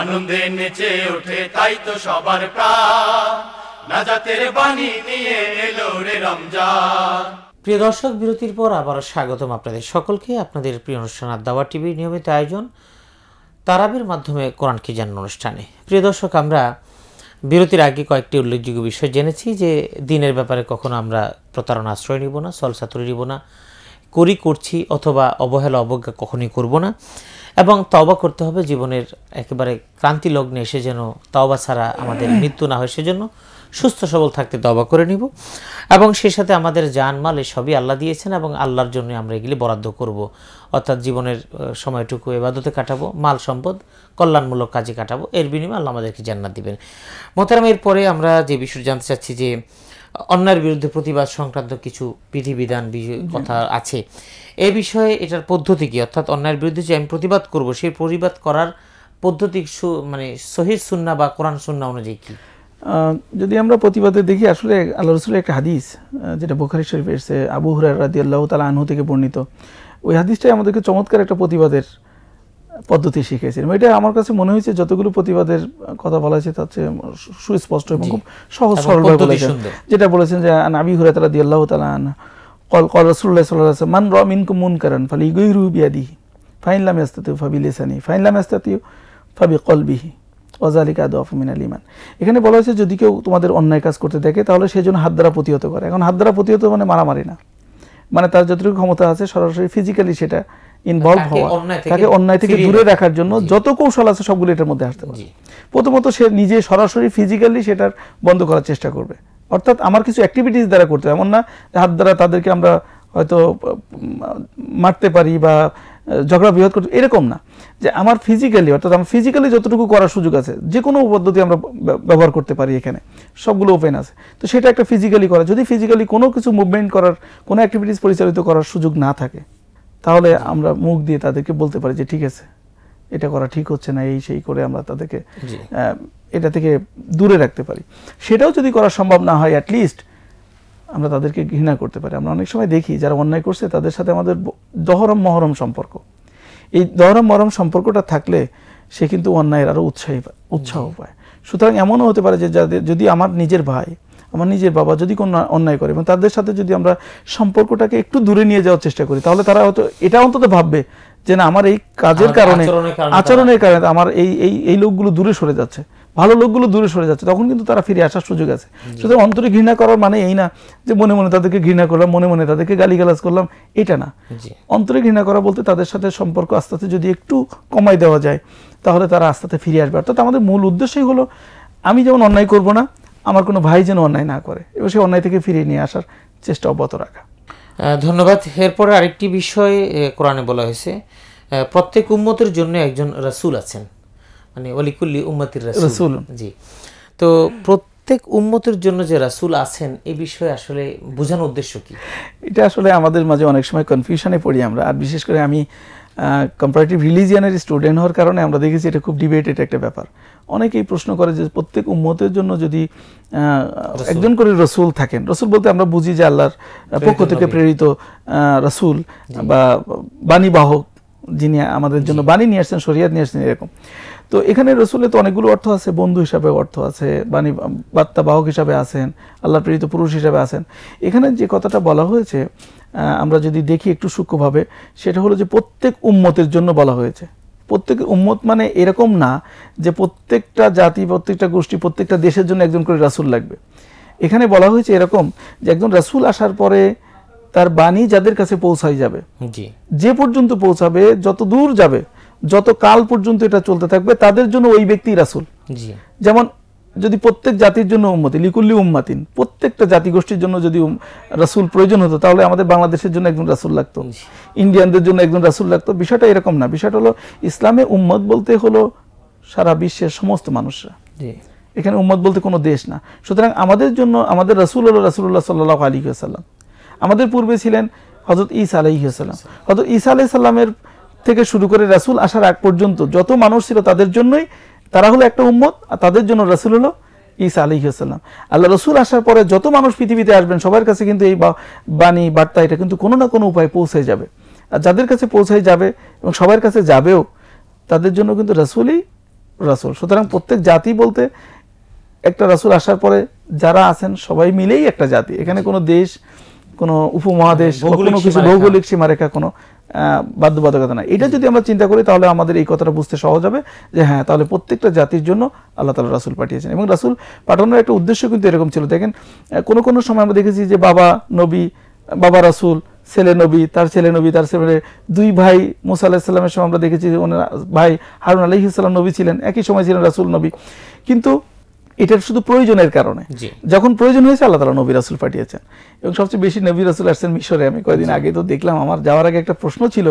আনন্দে নেচে ওঠে তাই তো সবার বাণী নিয়ে এলো রে রমজান প্রিয় দর্শক বিরতির পর আবার স্বাগতম আপনাদের সকলকে আপনাদের প্রিয় অনুষ্ঠান দাওয়া টিভির নিয়মিত আয়োজন তারাবির মাধ্যমে কোরআন জান অনুষ্ঠানে প্রিয় দর্শক আমরা বিরতির আগে কয়েকটি উল্লেখযোগ্য বিষয় জেনেছি যে দিনের ব্যাপারে কখনো আমরা প্রতারণা আশ্রয় নিব না সলসাতুরি নিব না করি করছি অথবা অবহেলা অবজ্ঞা কখনোই করব না এবং তবা করতে হবে জীবনের একেবারে ক্রান্তি লগ্নে এসে যেন তবা ছাড়া আমাদের মৃত্যু না হয় সেজন্য সুস্থ সবল থাকতে দবা করে নিব এবং সেই সাথে আমাদের জানমাল সবই আল্লাহ দিয়েছেন এবং আল্লাহর জন্য আমরা এগুলি বরাদ্দ করব অর্থাৎ জীবনের সময়টুকু এবাদতে কাটাবো মাল সম্পদ কল্যাণমূলক কাজে কাটাবো এর বিনিময়ে আল্লাহ আমাদেরকে জান্নাত দিবেন মোতারাম এরপরে আমরা যে বিষয় জানতে চাচ্ছি যে অন্যায়ের বিরুদ্ধে প্রতিবাদ সংক্রান্ত কিছু বিধিবিধান কথা আছে এ বিষয়ে এটার পদ্ধতি কি অর্থাৎ অন্যায়ের বিরুদ্ধে যে আমি প্রতিবাদ করব সেই প্রতিবাদ করার পদ্ধতি মানে শহীদ সুন্না বা কোরআন সুন্না অনুযায়ী কি যদি আমরা প্রতিবাদে দেখি আসলে আল্লাহ রসুলের একটা হাদিস যেটা বোখারি শরীফ এসছে আবু হুরার রাদি আল্লাহ তালা আনহু থেকে বর্ণিত ওই হাদিসটাই আমাদেরকে চমৎকার একটা প্রতিবাদের পদ্ধতি শিখেছিলাম এটা আমার কাছে মনে হয়েছে যতগুলো প্রতিবাদের কথা বলা হয়েছে তার চেয়ে সুস্পষ্ট এবং খুব সহজ সরলভাবে বলেছেন যেটা বলেছেন যে নাবি হুরে তালা দিয়ে আল্লাহ তালা কল কল রসুল্লাহ সাল্লাহ মান রম ইনকু মুন কারণ ফলে ইগুই রুবিয়াদি ফাইনলাম ইস্তাতিউ ফাবি লিসানি ফাইনলাম ইস্তাতিউ ফাবি কল বিহি কলবিহি আদ আদফ মিনাল ইমান এখানে বলা হয়েছে যদি কেউ তোমাদের অন্যায় কাজ করতে দেখে তাহলে সেই জন্য হাত দ্বারা প্রতিহত করে এখন হাত দ্বারা প্রতিহত মানে মারামারি না মানে তার যতটুকু ক্ষমতা আছে সরাসরি ফিজিক্যালি সেটা ইনভলভ হওয়া তাকে অন্যায় থেকে দূরে রাখার জন্য যত কৌশল আছে সবগুলো এটার মধ্যে আসতে পারে প্রথমত সে নিজে সরাসরি ফিজিক্যালি সেটার বন্ধ করার চেষ্টা করবে অর্থাৎ আমার কিছু অ্যাক্টিভিটিস দ্বারা করতে এমন না হাত দ্বারা তাদেরকে আমরা হয়তো মারতে পারি বা ঝগড়া বৃহৎ করতে এরকম না যে আমার ফিজিক্যালি অর্থাৎ আমার ফিজিক্যালি যতটুকু করার সুযোগ আছে যে কোনো পদ্ধতি আমরা ব্যবহার করতে পারি এখানে সবগুলো ওপেন আছে তো সেটা একটা ফিজিক্যালি করা যদি ফিজিক্যালি কোনো কিছু মুভমেন্ট করার কোনো অ্যাক্টিভিটিস পরিচালিত করার সুযোগ না থাকে তাহলে আমরা মুখ দিয়ে তাদেরকে বলতে পারি যে ঠিক আছে এটা করা ঠিক হচ্ছে না এই সেই করে আমরা তাদেরকে এটা থেকে দূরে রাখতে পারি সেটাও যদি করা সম্ভব না হয় অ্যাটলিস্ট আমরা তাদেরকে ঘৃণা করতে পারি আমরা অনেক সময় দেখি যারা অন্যায় করছে তাদের সাথে আমাদের দহরম মহরম সম্পর্ক এই দহরম মহরম সম্পর্কটা থাকলে সে কিন্তু অন্যায়ের আরও উৎসাহী উৎসাহ পায় সুতরাং এমনও হতে পারে যে যাদের যদি আমার নিজের ভাই আমার নিজের বাবা যদি কোনো অন্যায় করে এবং তাদের সাথে যদি আমরা সম্পর্কটাকে একটু দূরে নিয়ে যাওয়ার চেষ্টা করি তাহলে তারা হয়তো এটা অন্তত ভাববে যে না আমার এই কাজের কারণে আচরণের কারণে আমার এই এই এই লোকগুলো দূরে সরে যাচ্ছে ভালো লোকগুলো দূরে সরে যাচ্ছে তখন কিন্তু তারা ফিরে আসার সুযোগ আছে সুতরাং অন্তরে ঘৃণা করার মানে এই না যে মনে মনে তাদেরকে ঘৃণা করলাম মনে মনে তাদেরকে গালি গালাজ করলাম এটা না অন্তরে ঘৃণা করা বলতে তাদের সাথে সম্পর্ক আস্তে আস্তে যদি একটু কমাই দেওয়া যায় তাহলে তারা আস্তে আস্তে ফিরে আসবে অর্থাৎ আমাদের মূল উদ্দেশ্যই হলো আমি যেমন অন্যায় করব না আমার কোনো ভাই যেন অন্যায় না করে এবং সে অন্যায় থেকে ফিরিয়ে নিয়ে আসার চেষ্টা অব্যাহত রাখা ধন্যবাদ এরপরে আরেকটি বিষয় কোরআনে বলা হয়েছে প্রত্যেক উম্মতের জন্য একজন রাসুল আছেন মানে অলিকুল্লি উম্মতির রাসুল জি তো প্রত্যেক উম্মতের জন্য যে রাসুল আছেন এ বিষয়ে আসলে বোঝানোর উদ্দেশ্য কি এটা আসলে আমাদের মাঝে অনেক সময় কনফিউশনে পড়ি আমরা আর বিশেষ করে আমি কম্পারেটিভ রিলিজিয়ানের স্টুডেন্ট হওয়ার কারণে আমরা দেখেছি এটা খুব ডিবেটেড একটা ব্যাপার অনেকেই প্রশ্ন করে যে প্রত্যেক উম্মতের জন্য যদি একজন করে রসুল থাকেন রসুল বলতে আমরা বুঝি যে আল্লাহর পক্ষ থেকে প্রেরিত রসুল বা বাণীবাহক যিনি আমাদের জন্য বাণী নিয়ে আসছেন শরিয়াত নিয়ে আসছেন এরকম তো এখানে রসুলের তো অনেকগুলো অর্থ আছে বন্ধু হিসাবে অর্থ আছে বাণী বার্তা বাহক হিসাবে আছেন আল্লাহ প্রেরিত পুরুষ হিসাবে আছেন এখানে যে কথাটা বলা হয়েছে আমরা যদি দেখি একটু সূক্ষ্মভাবে সেটা হলো যে প্রত্যেক উম্মতের জন্য বলা হয়েছে প্রত্যেক উম্মত মানে এরকম না যে প্রত্যেকটা জাতি প্রত্যেকটা গোষ্ঠী প্রত্যেকটা দেশের জন্য একজন করে রাসুল লাগবে এখানে বলা হয়েছে এরকম যে একজন রাসুল আসার পরে তার বাণী যাদের কাছে পৌঁছাই যাবে যে পর্যন্ত পৌঁছাবে যত দূর যাবে যত কাল পর্যন্ত এটা চলতে থাকবে তাদের জন্য ওই ব্যক্তি রাসুল যেমন যদি প্রত্যেক জাতির জন্য উম্মতি লিকুল্লি উম্মাতিন প্রত্যেকটা জাতিগোষ্ঠীর জন্য যদি রাসুল প্রয়োজন হতো তাহলে আমাদের বাংলাদেশের জন্য একজন রাসুল লাগতো ইন্ডিয়ানদের জন্য একজন রাসুল লাগতো বিষয়টা এরকম না বিষয়টা হলো ইসলামে উম্মত বলতে হলো সারা বিশ্বের সমস্ত মানুষরা এখানে উম্মত বলতে কোনো দেশ না সুতরাং আমাদের জন্য আমাদের রাসুল হল রাসুল্লাহ সাল্লাহ আলী সাল্লাম আমাদের পূর্বে ছিলেন হজরত ইসা আলাইসাল্লাম হজরত ইসা আলাই থেকে শুরু করে রাসুল আসার আগ পর্যন্ত যত মানুষ ছিল তাদের জন্যই তারা হলো একটা উম্মত আর তাদের জন্য রাসুল হলো ইসা আলহিহাসাল্লাম আল্লাহ রসুল আসার পরে যত মানুষ পৃথিবীতে আসবেন সবার কাছে কিন্তু এই বাণী বার্তা এটা কিন্তু কোনো না কোনো উপায় পৌঁছে যাবে আর যাদের কাছে পৌঁছাই যাবে এবং সবার কাছে যাবেও তাদের জন্য কিন্তু রাসুলই রাসুল সুতরাং প্রত্যেক জাতি বলতে একটা রাসুল আসার পরে যারা আছেন সবাই মিলেই একটা জাতি এখানে কোনো দেশ কোনো উপমহাদেশ কোনো কিছু ভৌগোলিক সীমারেখা কোনো বাধ্যবাধকতা না এটা যদি আমরা চিন্তা করি তাহলে আমাদের এই কথাটা বুঝতে সহজ হবে যে হ্যাঁ তাহলে প্রত্যেকটা জাতির জন্য আল্লাহ তালা রাসুল পাঠিয়েছেন এবং রাসুল পাঠানোর একটা উদ্দেশ্য কিন্তু এরকম ছিল দেখেন কোনো কোনো সময় আমরা দেখেছি যে বাবা নবী বাবা রাসুল ছেলে নবী তার ছেলে নবী তার ছেলে দুই ভাই মুসা আলাহিসাল্লামের সময় আমরা দেখেছি ওনার ভাই হারুন আলহিসাল্লাম নবী ছিলেন একই সময় ছিলেন রাসুল নবী কিন্তু এটার শুধু প্রয়োজনের কারণে যখন প্রয়োজন হয়েছে আল্লাহ তালা নবী রাসুল পাঠিয়েছেন এবং সবচেয়ে বেশি নবী রাসুল আসছেন মিশরে আমি কয়েকদিন আগে তো দেখলাম আমার যাওয়ার আগে একটা প্রশ্ন ছিল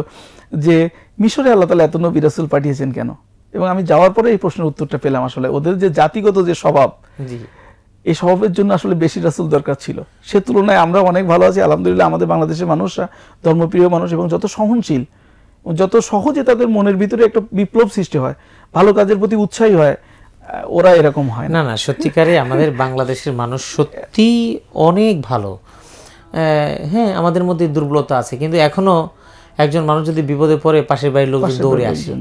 যে মিশরে আল্লাহ তালা এত নবী রাসুল পাঠিয়েছেন কেন এবং আমি যাওয়ার পরে এই প্রশ্নের উত্তরটা পেলাম আসলে ওদের যে জাতিগত যে স্বভাব এই স্বভাবের জন্য আসলে বেশি রাসুল দরকার ছিল সে তুলনায় আমরা অনেক ভালো আছি আলহামদুলিল্লাহ আমাদের বাংলাদেশের মানুষরা ধর্মপ্রিয় মানুষ এবং যত সহনশীল যত সহজে তাদের মনের ভিতরে একটা বিপ্লব সৃষ্টি হয় ভালো কাজের প্রতি উৎসাহী হয় ওরা এরকম হয় না না সত্যিকারে আমাদের বাংলাদেশের মানুষ সত্যি অনেক ভালো হ্যাঁ আমাদের মধ্যে দুর্বলতা আছে কিন্তু এখনো একজন মানুষ যদি বিপদে পড়ে পাশের বাড়ির লোক দৌড়ে আসে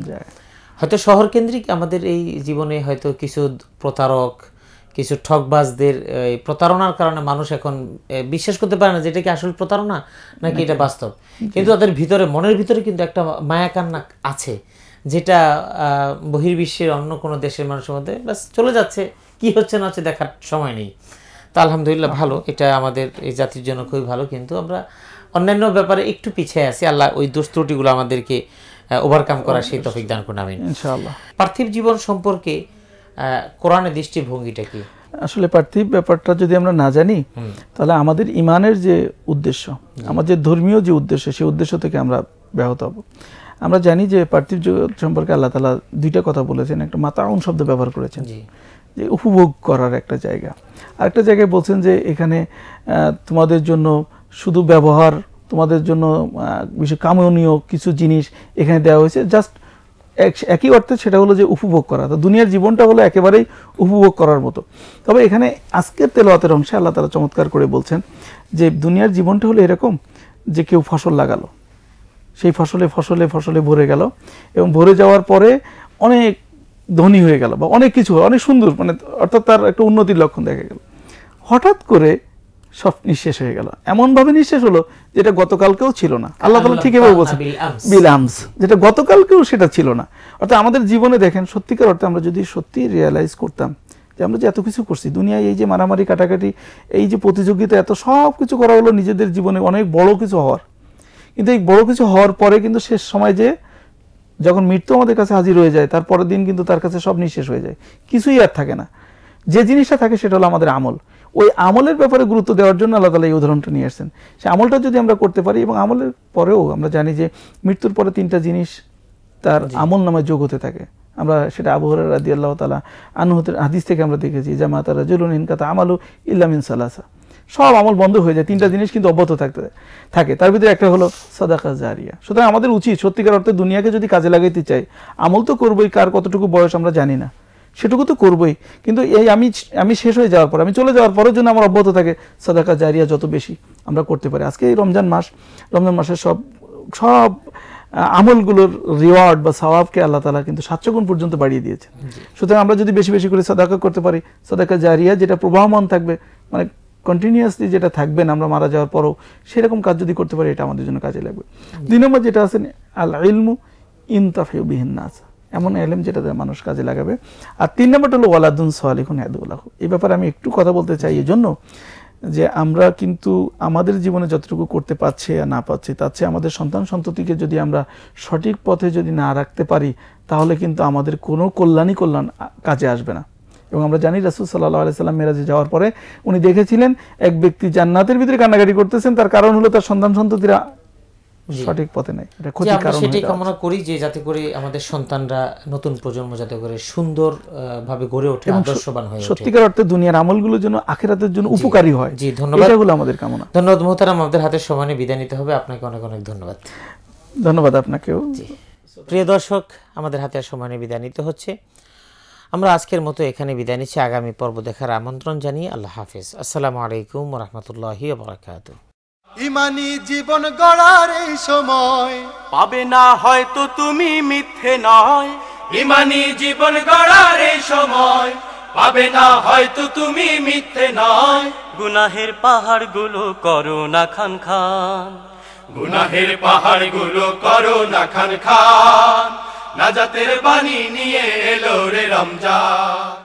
হয়তো শহর কেন্দ্রিক আমাদের এই জীবনে হয়তো কিছু প্রতারক কিছু ঠকবাজদের প্রতারণার কারণে মানুষ এখন বিশ্বাস করতে পারে না যে এটা কি আসল প্রতারণা নাকি এটা বাস্তব কিন্তু তাদের ভিতরে মনের ভিতরে কিন্তু একটা মায়াকান্না আছে যেটা বহির্বিশ্বের অন্য কোনো দেশের মানুষের মধ্যে ব্যাস চলে যাচ্ছে কি হচ্ছে না হচ্ছে দেখার সময় নেই তা আলহামদুলিল্লাহ হ্যাঁ। ভালো এটা আমাদের এই জাতির জন্য খুবই ভালো কিন্তু আমরা অন্যান্য ব্যাপারে একটু পিছিয়ে আছি আল্লাহ ওই দুস্ত্রুটিগুলো আমাদেরকে ওভারকাম করার সেই তফিক দান করুন আমিন পার্থিব জীবন সম্পর্কে কোরআনের দৃষ্টিভঙ্গিটা কি আসলে পার্থিব ব্যাপারটা যদি আমরা না জানি তাহলে আমাদের ইমানের যে উদ্দেশ্য আমাদের ধর্মীয় যে উদ্দেশ্য সেই উদ্দেশ্য থেকে আমরা ব্যাহত হব আমরা জানি যে পার্থিব জগৎ সম্পর্কে আল্লাহ তালা দুইটা কথা বলেছেন একটা অন শব্দ ব্যবহার করেছেন যে উপভোগ করার একটা জায়গা আরেকটা জায়গায় বলছেন যে এখানে তোমাদের জন্য শুধু ব্যবহার তোমাদের জন্য বিশেষ কামনীয় কিছু জিনিস এখানে দেওয়া হয়েছে জাস্ট একই অর্থে সেটা হলো যে উপভোগ করা তো দুনিয়ার জীবনটা হলো একেবারেই উপভোগ করার মতো তবে এখানে আজকের তেলোয়াতের অংশে আল্লাহ তালা চমৎকার করে বলছেন যে দুনিয়ার জীবনটা হলো এরকম যে কেউ ফসল লাগালো সেই ফসলে ফসলে ফসলে ভরে গেল এবং ভরে যাওয়ার পরে অনেক ধনী হয়ে গেল বা অনেক কিছু অনেক সুন্দর মানে অর্থাৎ তার একটা উন্নতির লক্ষণ দেখা গেল হঠাৎ করে সব নিঃশেষ হয়ে গেল এমনভাবে নিঃশেষ হলো যেটা গতকালকেও ছিল না আল্লাহ তালা ঠিক এভাবে বিলামস যেটা গতকালকেও সেটা ছিল না অর্থাৎ আমাদের জীবনে দেখেন সত্যিকার অর্থে আমরা যদি সত্যি রিয়েলাইজ করতাম যে আমরা যে এত কিছু করছি দুনিয়ায় এই যে মারামারি কাটাকাটি এই যে প্রতিযোগিতা এত সব কিছু করা হলো নিজেদের জীবনে অনেক বড় কিছু হওয়ার কিন্তু এই বড় কিছু হওয়ার পরে কিন্তু শেষ সময় যে যখন মৃত্যু আমাদের কাছে হাজির হয়ে যায় তার পরের দিন কিন্তু তার কাছে সব নিঃশেষ হয়ে যায় কিছুই আর থাকে না যে জিনিসটা থাকে সেটা হলো আমাদের আমল ওই আমলের ব্যাপারে গুরুত্ব দেওয়ার জন্য আল্লাহ তালা এই উদাহরণটা নিয়ে আসছেন সে আমলটা যদি আমরা করতে পারি এবং আমলের পরেও আমরা জানি যে মৃত্যুর পরে তিনটা জিনিস তার আমল নামে যোগ হতে থাকে আমরা সেটা আবহাওয়ার রাদি আল্লাহ তালা আনুহতের হাদিস থেকে আমরা দেখেছি জামাতারা জুলুন ইনকাতা আমালু ইল্লামিন সালাসা সব আমল বন্ধ হয়ে যায় তিনটা জিনিস কিন্তু অব্যাহত থাকতে থাকে তার ভিতরে একটা হলো সাদাকা জারিয়া সুতরাং আমাদের উচিত সত্যিকার অর্থে দুনিয়াকে যদি কাজে লাগাইতে চাই আমল তো করবোই কার কতটুকু বয়স আমরা জানি না সেটুকু তো করবোই কিন্তু এই আমি আমি শেষ হয়ে যাওয়ার পর আমি চলে যাওয়ার পরের জন্য আমার অব্যাহত থাকে সদাকা জারিয়া যত বেশি আমরা করতে পারি আজকে এই রমজান মাস রমজান মাসের সব সব আমলগুলোর রিওয়ার্ড বা সওয়াবকে আল্লাহ তালা কিন্তু সাতশো গুণ পর্যন্ত বাড়িয়ে দিয়েছে সুতরাং আমরা যদি বেশি বেশি করে সদাকা করতে পারি সাদাকা জারিয়া যেটা প্রবাহমান থাকবে মানে কন্টিনিউয়াসলি যেটা থাকবেন আমরা মারা যাওয়ার পরও সেরকম কাজ যদি করতে পারি এটা আমাদের জন্য কাজে লাগবে দুই নম্বর যেটা আছেন আল ইলমু ইনতাফিউ বিহিন্নাস এমন এলেম যেটা মানুষ কাজে লাগাবে আর তিন নম্বরটা হলো ওয়ালাদুন সোয়ালিখুন হেদুল্লাহ এই ব্যাপারে আমি একটু কথা বলতে চাই এই জন্য যে আমরা কিন্তু আমাদের জীবনে যতটুকু করতে পারছি আর না পারছি তার চেয়ে আমাদের সন্তান সন্ততিকে যদি আমরা সঠিক পথে যদি না রাখতে পারি তাহলে কিন্তু আমাদের কোনো কল্যাণই কল্যাণ কাজে আসবে না এবং আমরা জানি রাসুল সাল্লাহ আলাইসাল্লাম মেরাজে যাওয়ার পরে উনি দেখেছিলেন এক ব্যক্তি জান্নাতের ভিতরে কান্নাকাটি করতেছেন তার কারণ হলো তার সন্তান সন্ততিরা সঠিক পথে সেটাই কামনা করি যে যাতে করে আমাদের সন্তানরা নতুন প্রজন্ম যাতে করে সুন্দর ভাবে গড়ে ওঠে আদর্শবান হয়ে সত্যিকার অর্থে দুনিয়ার আমলগুলো যেন জন্য উপকারী হয় জি ধন্যবাদ আমাদের কামনা ধন্যবাদ আমাদের হাতে সমানে বিদায় নিতে হবে আপনাকে অনেক অনেক ধন্যবাদ ধন্যবাদ আপনাকেও প্রিয় দর্শক আমাদের হাতে সমানে বিদায় নিতে হচ্ছে আমরা আজকের মতো এখানে বিদায় নিচ্ছি আগামী পর্ব দেখার আমন্ত্রণ জানিয়ে আল্লাহ হাফিজ আসসালামু আলাইকুম রহমতুল্লাহি বারাকাতু ইমানি জীবন গড়ার এই সময় পাবে না হয়তো তুমি মিথ্যে নয় ইমানি জীবন গড়ার এই সময় পাবে না হয়তো তুমি মিথ্যে নয় গুনাহের পাহাড়গুলো করো না খান খান গুনাহের পাহাড়গুলো করো না খান খান নাজাতের বাণী নিয়ে এলো রে রমজান